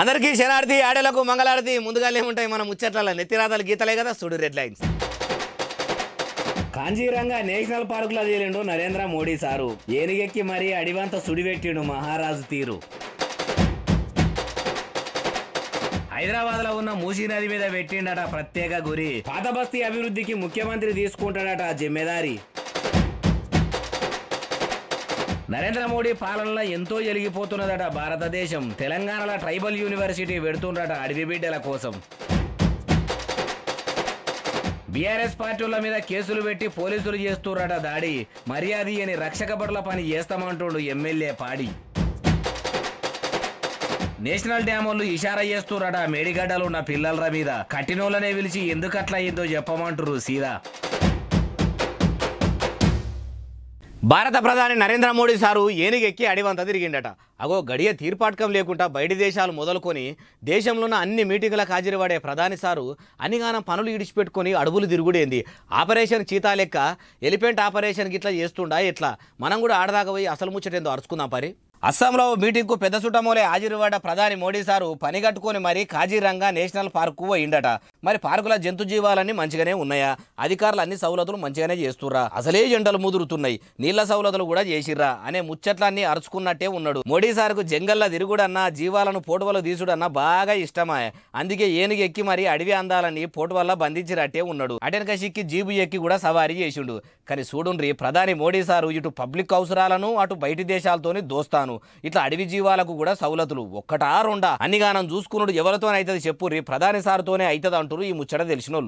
అందరికీ శనార్థి ఆడలకు మంగళారతి ముందుగానే ఉంటాయి మన ముచ్చట్ల నెత్తిరాతలు గీతలే కదా సుడు రెడ్ లైన్స్ కాంజీరంగా నేషనల్ పార్కులో తేలిండు నరేంద్ర మోడీ సారు ఏనుగెక్కి మరీ అడివంత సుడివెట్టిండు మహారాజు తీరు హైదరాబాద్ లో ఉన్న మూసీ నది మీద పెట్టిండట ప్రత్యేక గురి పాత బస్తీ అభివృద్ధికి ముఖ్యమంత్రి తీసుకుంటాడట జిమ్మెదారి నరేంద్ర మోడీ పాలనలో ఎంతో ఎలిగిపోతున్నదట భారతదేశం తెలంగాణలో ట్రైబల్ యూనివర్సిటీ పెడుతుండట అడవి బిడ్డల కోసం బీఆర్ఎస్ పార్టీల మీద కేసులు పెట్టి పోలీసులు చేస్తున్నారట దాడి మర్యాద అని రక్షక పని చేస్తామంటుండు ఎమ్మెల్యే పాడి నేషనల్ డ్యామ్ వాళ్ళు ఇషారా చేస్తురట మేడిగడ్డలు ఉన్న పిల్లల మీద కట్టినోళ్ళనే పిలిచి ఎందుకు అట్లా అయిందో చెప్పమంటారు సీదా భారత ప్రధాని నరేంద్ర మోడీ సారు ఏనుగెక్కి అడివంతా తిరిగిండట అగో గడియ తీర్పాటకం లేకుండా బయటి దేశాలు మొదలుకొని దేశంలోన అన్ని మీటింగులకు హాజరుపడే ప్రధాని సారు అనిగానం పనులు ఇడిచిపెట్టుకొని అడవులు తిరుగుడేంది ఆపరేషన్ చీతా లెక్క ఎలిఫెంట్ ఆపరేషన్కి గిట్లా చేస్తుండా ఇట్లా మనం కూడా ఆడదాకపోయి అసలు ముచ్చటేందో అరుచుకుందాం పరి అస్సాంలో మీటింగ్కు పెద్ద చుట్టమూలే హాజరువాడ ప్రధాని మోడీ సారు పనిగట్టుకొని మరి కాజీరంగా నేషనల్ పార్కు పోయిండట మరి పార్కుల జంతు జీవాలన్నీ మంచిగానే ఉన్నాయా అధికారులు అన్ని సౌలతులు మంచిగానే చేస్తుర్రా అసలే జంటలు ముదురుతున్నాయి నీళ్ల సౌలతులు కూడా చేసిర్రా అనే ముచ్చట్లన్నీ అరుచుకున్నట్టే ఉన్నాడు మోడీ సార్కు జంగల్ల తిరుగుడన్నా జీవాలను పోటువలు తీసుడన్నా బాగా ఇష్టమాయ అందుకే ఏనుగు ఎక్కి మరి అడవి అందాలని పోటువల్ల బంధించినట్టే ఉన్నాడు అటెన్ కషిక్కి జీబు ఎక్కి కూడా సవారీ చేసిండు కానీ చూడుండ్రి ప్రధాని మోడీ సారు ఇటు పబ్లిక్ అవసరాలను అటు బయటి దేశాలతోని దోస్తాను చెప్తున్నాను ఇట్లా అడవి జీవాలకు కూడా సౌలతులు ఒక్కటా రెండా గానం చూసుకున్నాడు చెప్పు చెప్పుర్రి ప్రధాని సార్తోనే అవుతుంది అంటారు ఈ ముచ్చట తెలిసిన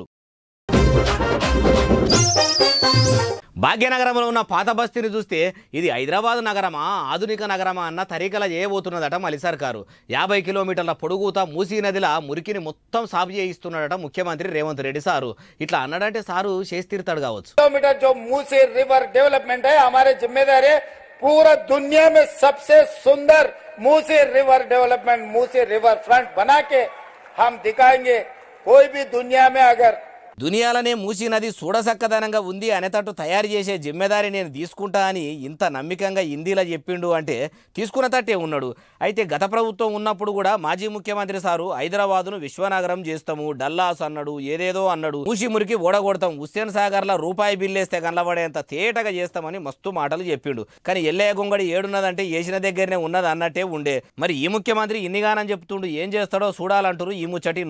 భాగ్యనగరంలో ఉన్న పాత బస్తీని చూస్తే ఇది హైదరాబాద్ నగరమా ఆధునిక నగరమా అన్న తరికల చేయబోతున్నదట మలి సర్కారు యాభై కిలోమీటర్ల పొడుగుత మూసీ నదిలా మురికిని మొత్తం సాగు చేయిస్తున్నాడట ముఖ్యమంత్రి రేవంత్ రెడ్డి సారు ఇట్లా అన్నాడంటే సారు చేసి తీరుతాడు కావచ్చు కిలోమీటర్ మూసీ రివర్ డెవలప్మెంట్ జిమ్మేదారే पूरा दुनिया में सबसे सुंदर Musi river development Musi river front बना के हम दिखाएंगे कोई भी दुनिया में अगर దునియాలనే మూసీ నది చూడసక్కదనంగా ఉంది అనేటట్టు తయారు చేసే జిమ్మెదారి నేను తీసుకుంటా అని ఇంత నమ్మికంగా హిందీలో చెప్పిండు అంటే తీసుకున్న తట్టే ఉన్నాడు అయితే గత ప్రభుత్వం ఉన్నప్పుడు కూడా మాజీ ముఖ్యమంత్రి సారు హైదరాబాదును విశ్వనగరం చేస్తాము డల్లాస్ అన్నాడు ఏదేదో అన్నాడు మూసి మురికి ఓడగొడతాం హుస్సేన్ సాగర్లో రూపాయి బిల్లేస్తే కనబడేంత తేటగా చేస్తామని మస్తు మాటలు చెప్పిండు కానీ ఎల్లయ్య గుంగడి ఏడున్నదంటే వేసిన దగ్గరనే ఉన్నది అన్నట్టే ఉండే మరి ఈ ముఖ్యమంత్రి ఇన్నిగానని చెప్తుండు ఏం చేస్తాడో చూడాలంటారు ఈ ముచ్చటి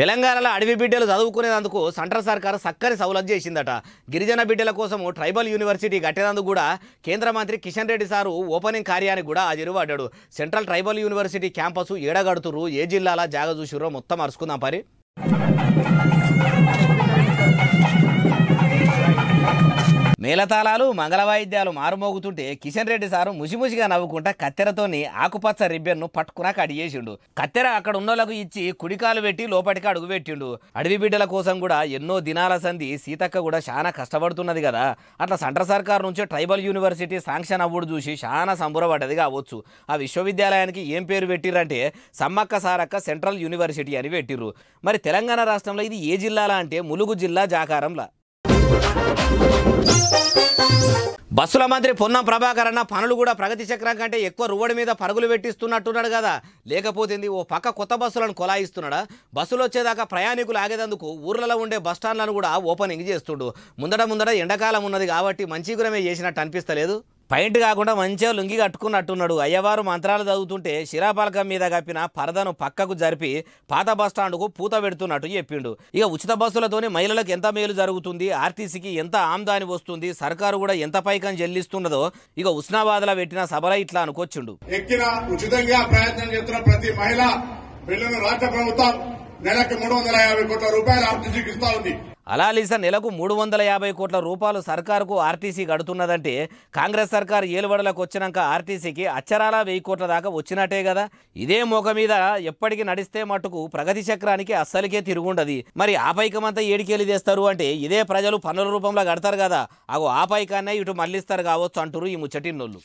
తెలంగాణలో అడవి బిడ్డలు చదువుకునేందుకు సెంట్రల్ సర్కార్ సక్కని సవలత్ చేసిందట గిరిజన బిడ్డల కోసం ట్రైబల్ యూనివర్సిటీ కట్టేందుకు కూడా కేంద్ర మంత్రి కిషన్ రెడ్డి సారు ఓపెనింగ్ కార్యానికి కూడా హాజరుపడ్డాడు సెంట్రల్ ట్రైబల్ యూనివర్సిటీ క్యాంపస్ ఏడగడుతురు ఏ జిల్లాలో జాగ చూసిరో మొత్తం అరుచుకుందాం పరి మేళతాళాలు మంగళవాయిద్యాలు మారుమోగుతుంటే కిషన్ రెడ్డి సారు ముసిముసిగా నవ్వుకుంటా కత్తెరతోని ఆకుపచ్చ రిబ్బెన్ను పట్టుకున్నా అడిగేసిండు కత్తెర అక్కడ ఉన్నోళ్లకు ఇచ్చి కుడికాలు పెట్టి లోపటికి అడుగు పెట్టిండు అడవి బిడ్డల కోసం కూడా ఎన్నో దినాల సంధి సీతక్క కూడా చాలా కష్టపడుతున్నది కదా అట్లా సెంట్రల్ సర్కార్ నుంచి ట్రైబల్ యూనివర్సిటీ శాంక్షన్ అవ్వడు చూసి చాలా సంబురపడ్డది కావచ్చు ఆ విశ్వవిద్యాలయానికి ఏం పేరు పెట్టిరంటే సమ్మక్క సారక్క సెంట్రల్ యూనివర్సిటీ అని పెట్టిర్రు మరి తెలంగాణ రాష్ట్రంలో ఇది ఏ జిల్లాలా అంటే ములుగు జిల్లా జాకారంలా బస్సుల మంత్రి పొన్నం ప్రభాకర్ అన్న పనులు కూడా ప్రగతి చక్రం కంటే ఎక్కువ రువ్వడి మీద పరుగులు పెట్టిస్తున్నట్టున్నాడు కదా లేకపోతేంది ఓ పక్క కొత్త బస్సులను కొలాయిస్తున్నాడా బస్సులు వచ్చేదాకా ప్రయాణికులు ఆగేదందుకు ఊర్లలో ఉండే బస్టాండ్లను కూడా ఓపెనింగ్ చేస్తుండు ముందట ముందట ఎండాకాలం ఉన్నది కాబట్టి మంచిగురమే చేసినట్టు అనిపిస్తలేదు పైంట్ కాకుండా మంచిగా లుంగి కట్టుకున్నట్టున్నాడు అయ్యవారు మంత్రాలు చదువుతుంటే శిరాపలకం మీద కప్పిన పరదను పక్కకు జరిపి పాత బస్టాండ్కు పూత పెడుతున్నట్టు చెప్పిండు ఇక ఉచిత బస్సులతోనే మహిళలకు ఎంత మేలు జరుగుతుంది ఆర్టీసీకి ఎంత ఆమ్దాని వస్తుంది సర్కారు కూడా ఎంత పైకం చెల్లిస్తున్నదో ఇక ఉస్నాబాద్లో పెట్టిన సభలో ఇట్లా అనుకొచ్చిండు ఎక్కిన ఉచితంగా ప్రయత్నం చేస్తున్న ప్రతి మహిళ బిల్లును రాష్ట్ర ప్రభుత్వం నెలకు మూడు వందల యాభై కోట్ల రూపాయలు ఆర్టీసీకి ఇస్తా ఉంది అలా అలాలిస నెలకు మూడు వందల యాభై కోట్ల రూపాయలు సర్కారుకు ఆర్టీసీ గడుతున్నదంటే కాంగ్రెస్ సర్కార్ ఏలువడలకు వచ్చినాక ఆర్టీసీకి అచ్చరాల వెయ్యి కోట్ల దాకా వచ్చినట్టే కదా ఇదే మోక మీద ఎప్పటికీ నడిస్తే మటుకు ప్రగతి చక్రానికి అస్సలికే తిరుగుండదు మరి ఆ అంతా ఏడికేలి తెస్తారు అంటే ఇదే ప్రజలు పనుల రూపంలో కడతారు కదా అగో ఆ పైకాన్నే ఇటు మళ్ళిస్తారు కావచ్చు అంటారు ఈ నోళ్ళు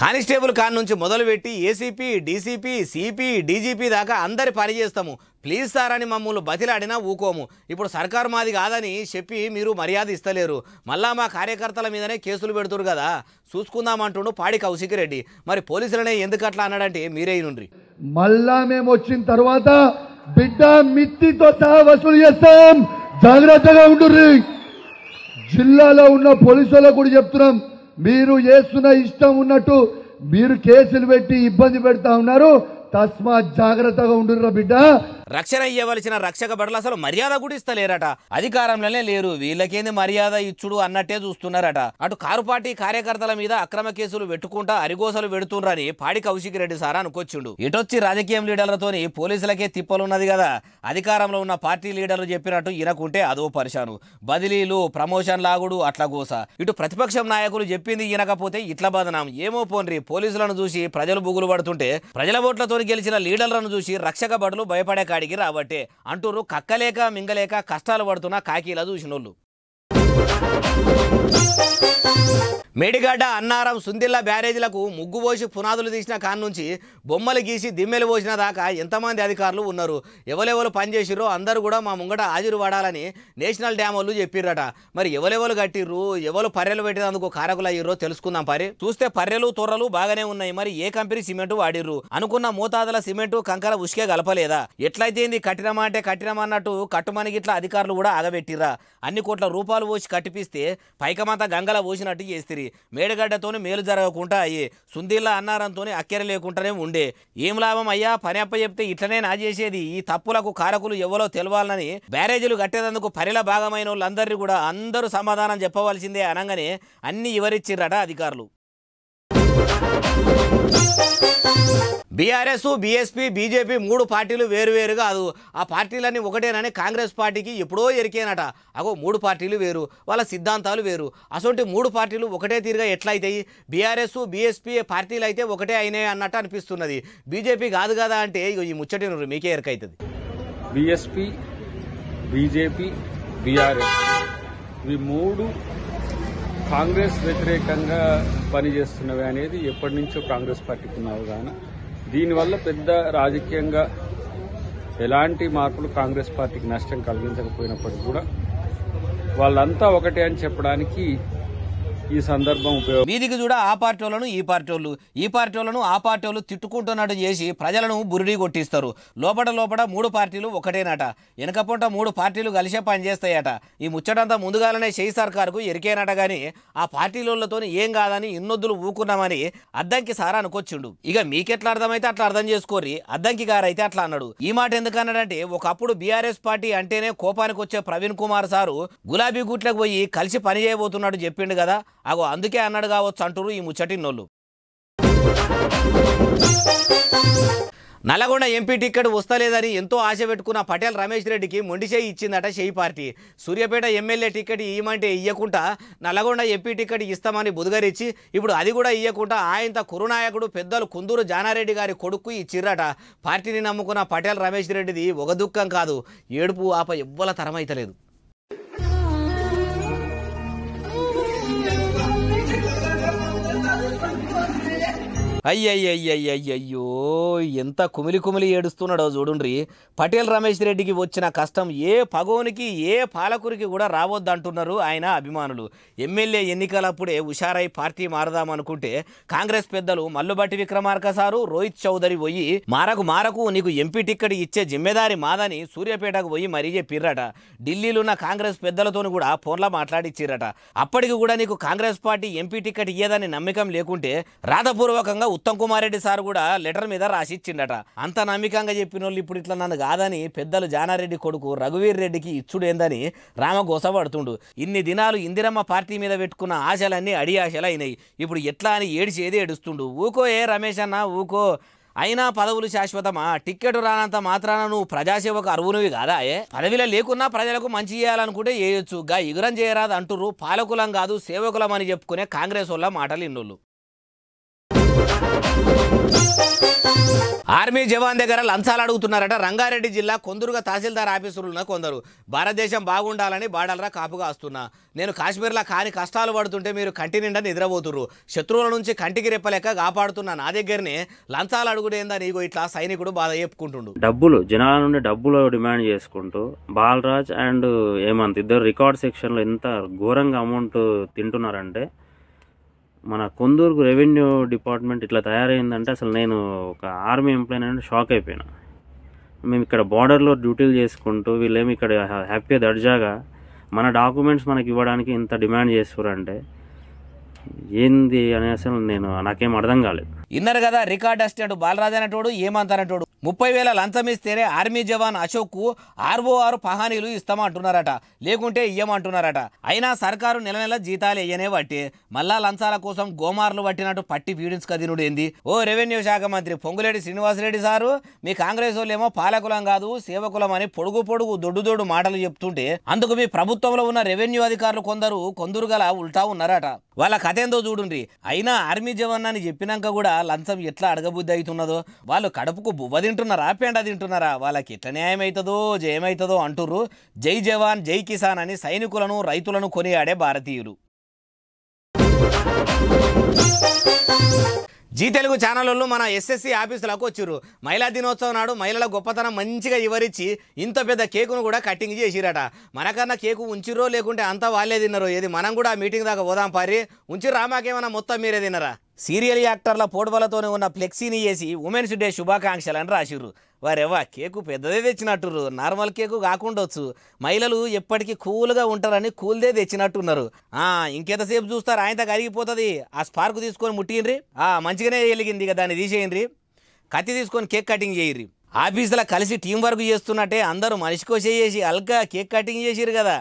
కానిస్టేబుల్ కాన్ నుంచి మొదలుపెట్టి ఏసీపీ డీసీపీ సిపి డీజీపీ దాకా అందరి పని చేస్తాము ప్లీజ్ సార్ అని మమ్మల్ని బతిలాడినా ఊకోము ఇప్పుడు సర్కారు మాది కాదని చెప్పి మీరు మర్యాద ఇస్తలేరు మళ్ళా మా కార్యకర్తల మీదనే కేసులు పెడుతురు కదా చూసుకుందామంటుండు పాడి కౌశిక్ రెడ్డి మరి పోలీసులనే ఎందుకు అట్లా అన్నాడంటే మీరే నుండ్రి మళ్ళా మేము వచ్చిన తర్వాత బిడ్డ మిత్తితో సహా వసూలు చేస్తాం జాగ్రత్తగా ఉండు జిల్లాలో ఉన్న పోలీసు కూడా చెప్తున్నాం మీరు చేస్తున్న ఇష్టం ఉన్నట్టు మీరు కేసులు పెట్టి ఇబ్బంది పెడతా ఉన్నారు తస్మాత్ జాగ్రత్తగా బిడ్డ రక్షణ ఇవ్వవలసిన రక్షక బడలు అసలు మర్యాద కూడా ఇస్తలేరట అధికారంలోనే లేరు వీళ్ళకేంది మర్యాద ఇచ్చుడు అన్నట్టే చూస్తున్నారట అటు కారు పార్టీ కార్యకర్తల మీద అక్రమ కేసులు పెట్టుకుంటా అరిగోసలు పెడుతుండ్రని పాడి కౌశిక్ రెడ్డి సారా అనుకొచ్చిండు ఇటొచ్చి రాజకీయం లీడర్లతోని పోలీసులకే తిప్పలున్నది కదా అధికారంలో ఉన్న పార్టీ లీడర్లు చెప్పినట్టు ఈయనకుంటే అదో పరిశాను బదిలీలు ప్రమోషన్ లాగుడు అట్లా గోస ఇటు ప్రతిపక్షం నాయకులు చెప్పింది ఈనకపోతే ఇట్ల బదనాం ఏమో పోన్రి పోలీసులను చూసి ప్రజలు బుగులు పడుతుంటే ప్రజల ఓట్లతో ఓట్లతో గెలిచిన లీడర్లను చూసి రక్షక బడులు భయపడే కాడికి రాబట్టే అంటూరు కక్కలేక మింగలేక కష్టాలు పడుతున్న కాకీలా చూసినోళ్ళు మేడిగడ్డ అన్నారం సుందిల్ల బ్యారేజీలకు ముగ్గు పోసి పునాదులు తీసిన కాన్ నుంచి బొమ్మలు గీసి దిమ్మెలు పోసిన దాకా ఎంతమంది అధికారులు ఉన్నారు ఎవరెవరు పనిచేసిర్రో అందరూ కూడా మా ముంగట హాజరు పడాలని నేషనల్ డ్యామ్ వాళ్ళు చెప్పిర్రట మరి ఎవరెవరు కట్టిర్రు ఎవరు పర్రెలు పెట్టినందుకు కారకులు అయ్యిర్రో తెలుసుకుందాం పరి చూస్తే పర్రెలు తొర్రలు బాగానే ఉన్నాయి మరి ఏ కంపెనీ సిమెంట్ వాడిర్రు అనుకున్న మోతాదుల సిమెంట్ కంకర ఉసుకే గలపలేదా ఎట్లయితే ఇది కట్టినమా అంటే కట్టినమన్నట్టు కట్టుమని గిట్ల అధికారులు కూడా ఆగబెట్టిర్రా అన్ని కోట్ల రూపాయలు పోసి కట్టిపిస్తే పైకమంతా గంగల పోసినట్టు చేస్తిరి మేడగడ్డతోనే మేలు జరగకుండా అయ్యి సుందీళ్ళ అన్నారంతో అక్కెర లేకుండానే ఉండే ఏం లాభం అయ్యా పని అప్ప చెప్తే ఇట్లనే నా చేసేది ఈ తప్పులకు కారకులు ఎవరో తెలవాలని బ్యారేజీలు కట్టేదందుకు పరిల భాగమైన వాళ్ళందరినీ కూడా అందరూ సమాధానం చెప్పవలసిందే అనగానే అన్ని వివరించిర్రట అధికారులు బీఆర్ఎస్ బీఎస్పీ బీజేపీ మూడు పార్టీలు వేరువేరుగా కాదు ఆ పార్టీలన్నీ ఒకటేనని కాంగ్రెస్ పార్టీకి ఎప్పుడో ఎరికేనట అగో మూడు పార్టీలు వేరు వాళ్ళ సిద్ధాంతాలు వేరు అసొంటి మూడు పార్టీలు ఒకటే తీరుగా ఎట్లయితాయి బీఆర్ఎస్ బీఎస్పీ పార్టీలు అయితే ఒకటే అయినాయి అన్నట్టు అనిపిస్తున్నది బీజేపీ కాదు కదా అంటే ఈ ముచ్చటి మీకే ఎరకైతుంది బీఎస్పీ బీజేపీ బీఆర్ఎస్ ఇవి మూడు కాంగ్రెస్ వ్యతిరేకంగా పనిచేస్తున్నవి అనేది ఎప్పటి నుంచో కాంగ్రెస్ పార్టీకి ఉన్న అవగాహన దీనివల్ల పెద్ద రాజకీయంగా ఎలాంటి మార్పులు కాంగ్రెస్ పార్టీకి నష్టం కలిగించకపోయినప్పటికీ కూడా వాళ్ళంతా ఒకటే అని చెప్పడానికి ఈ సందర్భం ఉపయోగం వీధికి చూడ ఆ పార్టీ వాళ్ళను ఈ పార్టీ వాళ్ళు ఈ పార్టీ వాళ్ళను ఆ పార్టీ వాళ్ళు తిట్టుకుంటున్నట్టు చేసి ప్రజలను బురిడి కొట్టిస్తారు లోపల లోపల మూడు పార్టీలు ఒకటేనట వెనకపోట మూడు పార్టీలు కలిసే పనిచేస్తాయట ఈ ముచ్చటంతా ముందుగాలనే చేయి కు ఎరికేనట కానీ ఆ పార్టీలతో ఏం కాదని ఇన్నొద్దులు ఊకున్నామని అద్దంకి సారా అనుకొచ్చిండు ఇక మీకెట్లా అర్థమైతే అట్లా అర్థం చేసుకోరి అద్దంకి గారు అయితే అట్లా అన్నాడు ఈ మాట ఎందుకు అన్నాడంటే ఒకప్పుడు బీఆర్ఎస్ పార్టీ అంటేనే కోపానికి వచ్చే ప్రవీణ్ కుమార్ సారు గులాబీ గుట్లకు పోయి కలిసి పని చేయబోతున్నాడు చెప్పిండు కదా అగో అందుకే అన్నాడు కావచ్చు అంటురు ఈ నోళ్ళు నల్లగొండ ఎంపీ టిక్కెట్ వస్తలేదని ఎంతో ఆశ పెట్టుకున్న పటేల్ రమేష్ రెడ్డికి మొండిచేయి ఇచ్చిందట చేయి పార్టీ సూర్యాపేట ఎమ్మెల్యే టిక్కెట్ ఇయ్యమంటే ఇవ్వకుండా నల్లగొండ ఎంపీ టిక్కెట్ ఇస్తామని బుధగరిచ్చి ఇప్పుడు అది కూడా ఇవ్వకుండా ఆయంత కురునాయకుడు పెద్దలు కుందూరు జానారెడ్డి గారి కొడుకు ఇచ్చిర్రట పార్టీని నమ్ముకున్న పటేల్ రమేష్ రెడ్డిది ఒక దుఃఖం కాదు ఏడుపు ఆప ఎవ్వల తరమైతలేదు అయ్యయ్యయ్యయ్యయ్యో ఎంత కుమిలి కుమిలి ఏడుస్తున్నాడో చూడుండ్రి పటేల్ రమేష్ రెడ్డికి వచ్చిన కష్టం ఏ పగోనికి ఏ పాలకురికి కూడా రావద్దంటున్నారు ఆయన అభిమానులు ఎమ్మెల్యే ఎన్నికలప్పుడే హుషారై పార్టీ మారదామనుకుంటే కాంగ్రెస్ పెద్దలు మల్లుబట్టి విక్రమార్క సారు రోహిత్ చౌదరి పోయి మారకు మారకు నీకు ఎంపీ టిక్కెట్ ఇచ్చే జిమ్మెదారి మాదని సూర్యపేటకు పోయి మరీ చెప్పిర్రట ఢిల్లీలో ఉన్న కాంగ్రెస్ పెద్దలతో కూడా ఫోన్లో మాట్లాడిచ్చిరట అప్పటికి కూడా నీకు కాంగ్రెస్ పార్టీ ఎంపీ టికెట్ ఇయ్యదని నమ్మకం లేకుంటే రాతపూర్వకంగా ఉత్తమ్ కుమార్ రెడ్డి సార్ కూడా లెటర్ మీద రాసిచ్చిండట అంత నమ్మకంగా చెప్పిన వాళ్ళు ఇప్పుడు ఇట్లా నన్ను కాదని పెద్దలు జానారెడ్డి కొడుకు రఘువీర్ రెడ్డికి ఇచ్చుడేందని రామ పడుతుండు ఇన్ని దినాలు ఇందిరమ్మ పార్టీ మీద పెట్టుకున్న ఆశలన్నీ అడి ఆశలు అయినాయి ఇప్పుడు ఎట్లా అని ఏడిచేది ఏడుస్తుండు ఊకో ఏ రమేష్ అన్న ఊకో అయినా పదవులు శాశ్వతమా టిక్కెట్ రానంత మాత్రాన నువ్వు ప్రజాసేవకు అరువునివి కాదా ఏ పదవిలో లేకున్నా ప్రజలకు మంచి చేయాలనుకుంటే చేయొచ్చు గా ఇగురం చేయరాదు అంటురు పాలకులం కాదు సేవకులం అని చెప్పుకునే కాంగ్రెస్ వాళ్ళ మాటలు ఇన్నోళ్ళు ఆర్మీ జవాన్ దగ్గర లంచాలు అడుగుతున్నారట రంగారెడ్డి జిల్లా కొందరుగా తహసీల్దార్ ఆఫీసర్లున్న కొందరు భారతదేశం బాగుండాలని బాడలరా కాపుగా వస్తున్నా నేను కాశ్మీర్లో కాని కష్టాలు పడుతుంటే మీరు కంటి నిండా నిద్రపోతురు శత్రువుల నుంచి కంటికి రెప్పలేక కాపాడుతున్నా నా దగ్గరనే లంచాలు అడుగుడేందా నీకు ఇట్లా సైనికుడు బాధ చెప్పుకుంటుండు డబ్బులు జనాల నుండి డబ్బులు డిమాండ్ చేసుకుంటూ బాలరాజ్ అండ్ హేమంత్ ఇద్దరు రికార్డ్ సెక్షన్లో ఎంత ఘోరంగా అమౌంట్ తింటున్నారంటే మన కొందూరుకు రెవెన్యూ డిపార్ట్మెంట్ ఇట్లా తయారైందంటే అసలు నేను ఒక ఆర్మీ ఎంప్లాయీ అంటే షాక్ అయిపోయినా మేము ఇక్కడ బార్డర్లో డ్యూటీలు చేసుకుంటూ వీళ్ళేమి ఇక్కడ హ్యాపీగా దర్జాగా మన డాక్యుమెంట్స్ మనకి ఇవ్వడానికి ఇంత డిమాండ్ చేస్తారంటే ఏంది అనే అసలు నేను నాకేం అర్థం కాలేదు ఇన్నారు కదా రికార్డ్ అసిస్టెంట్ బాలరాజు అనేటోడు ఏమంటారంటోడు ముప్పై వేల లంచం ఇస్తేనే ఆర్మీ జవాన్ అశోక్కు ఆర్ఓఆర్ పహానీలు ఇస్తామంటున్నారట లేకుంటే ఇయ్యమంటున్నారట అయినా సర్కారు నెల నెల జీతాలు ఇయ్యనే పట్టి మళ్ళా లంచాల కోసం గోమార్లు పట్టినట్టు పట్టి పీడించుకదినుడు ఏంది ఓ రెవెన్యూ శాఖ మంత్రి పొంగులేటి శ్రీనివాసరెడ్డి సారు మీ కాంగ్రెస్ వాళ్ళేమో పాలకులం కాదు సేవకులం అని పొడుగు పొడుగు దొడ్డు దొడ్డు మాటలు చెప్తుంటే అందుకు మీ ప్రభుత్వంలో ఉన్న రెవెన్యూ అధికారులు కొందరు కొందరు గల ఉల్టా ఉన్నారట వాళ్ళ కథ ఏందో చూడుండ్రి అయినా ఆర్మీ జవాన్ అని చెప్పినాక కూడా లంచం ఎట్లా అడగబుద్ధి అవుతున్నదో వాళ్ళు కడుపుకు బువ్వదింటారు తింటున్నారా పేండ తింటున్నారా వాళ్ళకి ఇట్లా న్యాయం అవుతుందో జయమవుతుందో అంటుర్రు జై జవాన్ జై కిసాన్ అని సైనికులను రైతులను కొనియాడే భారతీయులు జీ తెలుగు ఛానళ్ళు మన ఎస్ఎస్సి ఆఫీసులకు వచ్చిర్రు మహిళా దినోత్సవం నాడు మహిళల గొప్పతనం మంచిగా వివరించి ఇంత పెద్ద కేకును కూడా కటింగ్ చేసిరట మనకన్నా కేకు ఉంచిర్రో లేకుంటే అంతా వాళ్ళే తిన్నారు ఏది మనం కూడా మీటింగ్ దాకా పోదాం పారి ఉంచిర్రా మాకేమైనా మొత్తం మీరే తిన్నారా సీరియల్ యాక్టర్ల పోడవలతోనే ఉన్న ఫ్లెక్సీని వేసి ఉమెన్స్ డే శుభాకాంక్షలని రాసిర్రు వారెవా కేకు పెద్దదే తెచ్చినట్టు నార్మల్ కేకు కాకుండొచ్చు మహిళలు ఎప్పటికీ కూల్గా ఉంటారని కూల్దే తెచ్చినట్టున్నారు ఇంకెంతసేపు చూస్తారు ఆయనతో కరిగిపోతుంది ఆ స్పార్క్ తీసుకొని ముట్టిండ్రి ఆ మంచిగానే వెలిగింది ఇక దాన్ని తీసేయండి కత్తి తీసుకొని కేక్ కటింగ్ చేయర్రి ఆఫీసులో కలిసి టీం వర్క్ చేస్తున్నట్టే అందరూ మనిషి చేసి అల్కా కేక్ కటింగ్ చేసిరు కదా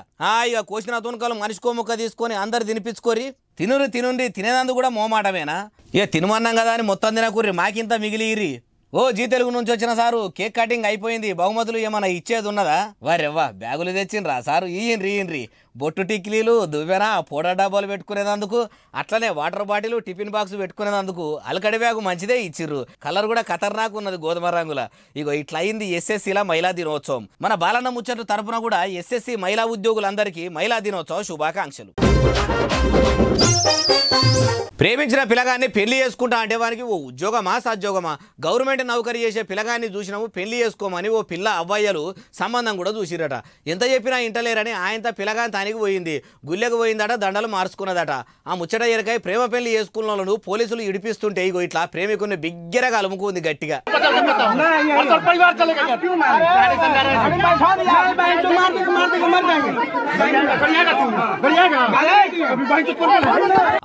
ఇక కోసిన తునకాలు మనిషికో ముక్క తీసుకొని అందరు తినిపించుకోరి తినురు తినుండి తినేదందుకు కూడా మోమాటమేనా ఏ తినమన్నాం కదా అని మొత్తం తినకూర్రి మాకింత మిగిలిరి ఓ జీ తెలుగు నుంచి వచ్చిన సారు కేక్ కటింగ్ అయిపోయింది బహుమతులు ఏమైనా ఇచ్చేది ఉన్నదా వారెవ్వా బ్యాగులు తెచ్చిండ్రా సారు ఈయన్రి ఈయన్రి బొట్టు టిక్లీలు దువ్వెన పోడా డబ్బాలు పెట్టుకునేదందుకు అట్లనే వాటర్ బాటిల్ టిఫిన్ బాక్స్ పెట్టుకునేందుకు అలకడి బ్యాగు మంచిదే ఇచ్చిర్రు కలర్ కూడా ఖతర్నాక్ ఉన్నది గోధుమ రంగుల ఇగో ఇట్లా అయింది ఎస్ఎస్సీలా మహిళా దినోత్సవం మన బాలన్న ముచ్చట్లు తరపున కూడా ఎస్ఎస్సీ మహిళా ఉద్యోగులందరికీ మహిళా దినోత్సవం శుభాకాంక్షలు ప్రేమించిన పిల్లగాన్ని పెళ్లి చేసుకుంటా అంటే వానికి ఓ ఉద్యోగమా సద్యోగమా గవర్నమెంట్ నౌకరీ చేసే పిల్లగాన్ని చూసినాము పెళ్లి చేసుకోమని ఓ పిల్ల అవ్వయ్యలు సంబంధం కూడా చూసిరట ఎంత చెప్పినా ఇంటలేరని ఆయనతో పిల్లగాని తానికి పోయింది గుల్లెకు పోయిందట దండలు మార్చుకున్నదట ఆ ముచ్చట ఎరకాయ ప్రేమ పెళ్లి చేసుకున్న వాళ్ళను పోలీసులు ఇడిపిస్తుంటే ఇగో ఇట్లా ప్రేమికుని బిగ్గరగా అలుముకుంది గట్టిగా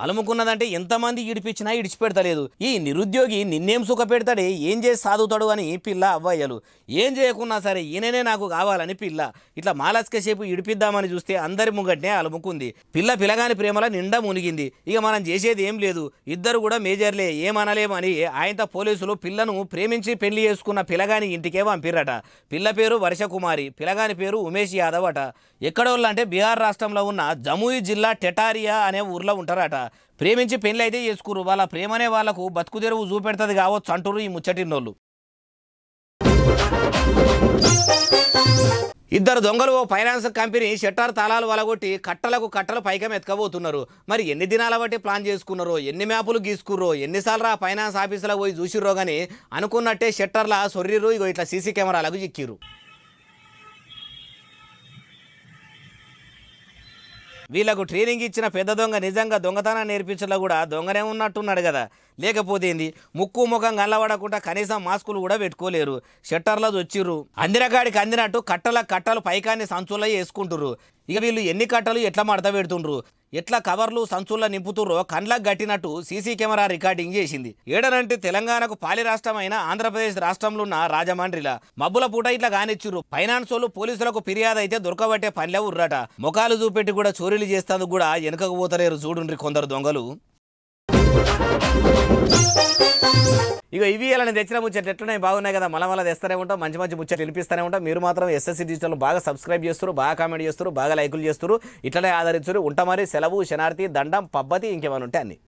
అలుముకున్నదంటే ఎంతమంది ఇడిపించినా ఇడిచిపెడతలేదు ఈ నిరుద్యోగి నిన్నేం సుఖ పెడతాడు ఏం చేసి సాధుతాడు అని పిల్ల అవ్వయ్యలు ఏం చేయకున్నా సరే ఈయననే నాకు కావాలని పిల్ల ఇట్లా మాలస్క సేపు ఇడిపిద్దామని చూస్తే అందరి ముంగట్నే అలుముకుంది పిల్ల పిలగాని ప్రేమల నిండా మునిగింది ఇక మనం చేసేది ఏం లేదు ఇద్దరు కూడా మేజర్లే ఏమనలేమని ఆయనతో పోలీసులు పిల్లను ప్రేమించి పెళ్లి చేసుకున్న పిలగాని ఇంటికే పంపిరట పిల్ల పేరు వర్షకుమారి పిలగాని పేరు ఉమేష్ యాదవ్ అట వాళ్ళంటే బీహార్ రాష్ట్రంలో ఉన్న జముయి జిల్లా టెటారియా అనే ఊర్లో ఉంటారట ప్రేమించి పెళ్ళి అయితే చేసుకోరు వాళ్ళ ప్రేమనే వాళ్ళకు బతుకు తెరువు చూపెడుతుంది కావచ్చు అంటురు ఈ ముచ్చటిన్నోళ్ళు ఇద్దరు దొంగలు ఓ ఫైనాన్స్ కంపెనీ షట్టర్ తాళాలు వలగొట్టి కట్టలకు కట్టలు పైకం ఎత్తుకబోతున్నారు మరి ఎన్ని దినాల బట్టి ప్లాన్ చేసుకున్నారో ఎన్ని మ్యాపులు గీసుకుర్రో ఎన్నిసార్లు ఆ ఫైనాన్స్ ఆఫీసులో పోయి చూసిర్రో కానీ అనుకున్నట్టే షట్టర్ల సొర్రీరు ఇగో ఇట్లా సీసీ కెమెరాలకు చిక్కిరు వీళ్ళకు ట్రైనింగ్ ఇచ్చిన పెద్ద దొంగ నిజంగా దొంగతనం నేర్పించడం కూడా దొంగనే ఉన్నట్టున్నాడు కదా లేకపోతే ఏంది ముక్కు ముఖం అల్లబడకుండా కనీసం మాస్కులు కూడా పెట్టుకోలేరు షట్టర్లది వచ్చిర్రు అందిరగాడికి అందినట్టు కట్టల కట్టలు పైకాన్ని సంచుల్లో వేసుకుంటురు ఇక వీళ్ళు ఎన్ని కట్టలు ఎట్లా మడత పెడుతుండ్రు ఎట్లా కవర్లు సంచుల్లో నింపుతుర్రో కండ్లకు గట్టినట్టు సీసీ కెమెరా రికార్డింగ్ చేసింది ఏడనంటే తెలంగాణకు పాలి రాష్ట్రమైన ఆంధ్రప్రదేశ్ రాష్ట్రంలో ఉన్న రాజమండ్రిలా మబ్బుల పూట ఇట్లా కానిచ్చురు ఫైనాన్స్ వాళ్ళు పోలీసులకు ఫిర్యాదు అయితే దొరకబట్టే పనిలో ఉర్రట ముఖాలు చూపెట్టి కూడా చోరీలు చేస్తాను కూడా వెనకకు పోతలేరు చూడుండ్రి కొందరు దొంగలు ఇక ఇవి ఇలా తెచ్చిన ముచ్చట్లు ఎట్లున్నాయి బాగున్నాయి కదా మనం మళ్ళీ తెస్తూనే ఉంటాం మంచి మంచి ముచ్చట్లు వినిపిస్తూనే ఉంటాం మీరు మాత్రం ఎస్ఎస్సీ డిజిటల్ బాగా సబ్స్క్రైబ్ చేస్తారు బాగా కామెంట్ చేస్తారు బాగా లైకులు చేస్తారు ఇట్లనే ఆదరించారు ఉంటామని సెలవు శనార్థి దండం పబ్బతి ఇంకేమైనా ఉంటే అన్ని